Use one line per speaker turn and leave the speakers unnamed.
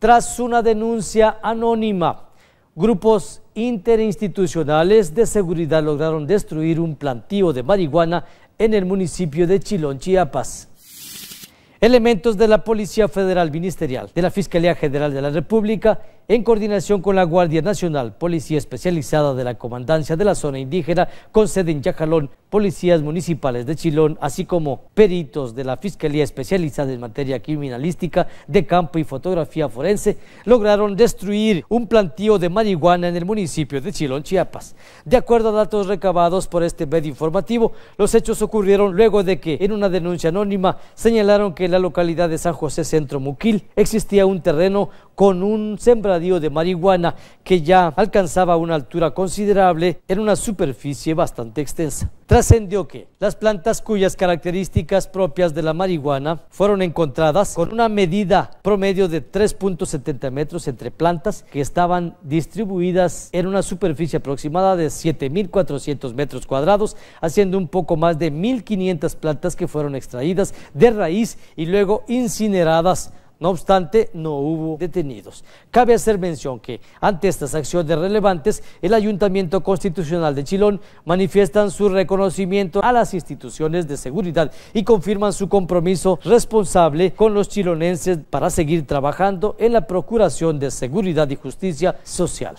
tras una denuncia anónima. Grupos interinstitucionales de seguridad lograron destruir un plantío de marihuana en el municipio de Chilón, Chiapas. Elementos de la Policía Federal Ministerial, de la Fiscalía General de la República en coordinación con la Guardia Nacional, Policía Especializada de la Comandancia de la Zona Indígena, con sede en Yajalón, policías municipales de Chilón, así como peritos de la Fiscalía Especializada en Materia Criminalística de Campo y Fotografía Forense, lograron destruir un plantío de marihuana en el municipio de Chilón, Chiapas. De acuerdo a datos recabados por este medio informativo, los hechos ocurrieron luego de que, en una denuncia anónima, señalaron que en la localidad de San José Centro Muquil existía un terreno con un sembradero de marihuana que ya alcanzaba una altura considerable en una superficie bastante extensa. Trascendió que las plantas cuyas características propias de la marihuana fueron encontradas con una medida promedio de 3.70 metros entre plantas que estaban distribuidas en una superficie aproximada de 7.400 metros cuadrados, haciendo un poco más de 1.500 plantas que fueron extraídas de raíz y luego incineradas no obstante, no hubo detenidos. Cabe hacer mención que, ante estas acciones relevantes, el Ayuntamiento Constitucional de Chilón manifiestan su reconocimiento a las instituciones de seguridad y confirman su compromiso responsable con los chilonenses para seguir trabajando en la procuración de seguridad y justicia social.